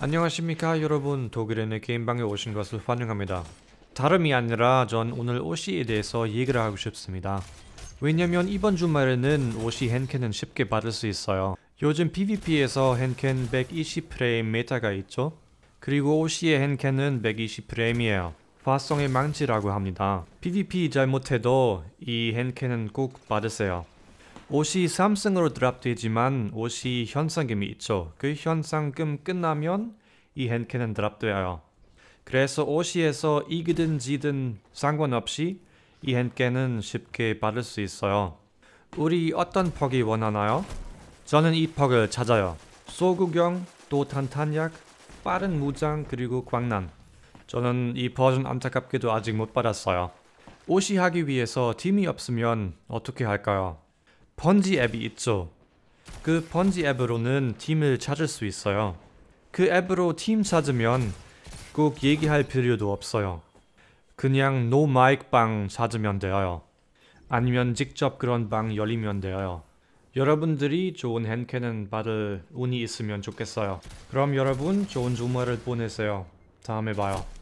안녕하십니까 여러분 독일인의 게임방에 오신 것을 환영합니다. 다름이 아니라 전 오늘 OC에 대해서 얘기를 하고 싶습니다. 왜냐면 이번 주말에는 OC 헨캔은 쉽게 받을 수 있어요. 요즘 PVP에서 헨캔 120프레임 메타가 있죠? 그리고 OC의 헨캔은 120프레임이에요. 화성의 망치라고 합니다. PVP 잘못해도 이 헨캔은 꼭 받으세요. 옷이 삼성으로 드랍되지만 옷이 현상금이 있죠. 그 현상금 끝나면 이 행캐는 드랍되어요. 그래서 옷이에서 이기든 지든 상관없이 이 행캐는 쉽게 받을 수 있어요. 우리 어떤 퍽이 원하나요? 저는 이 퍽을 찾아요. 소구경, 또 탄탄약, 빠른 무장 그리고 광난. 저는 이 버전 안타깝게도 아직 못 받았어요. 옷이 하기 위해서 팀이 없으면 어떻게 할까요? 번지 앱이 있죠. 그 번지 앱으로는 팀을 찾을 수 있어요. 그 앱으로 팀 찾으면 꼭 얘기할 필요도 없어요. 그냥 노 마이크 방 찾으면 돼요. 아니면 직접 그런 방 열리면 돼요. 여러분들이 좋은 핸캔는 받을 운이 있으면 좋겠어요. 그럼 여러분 좋은 주말을 보내세요. 다음에 봐요.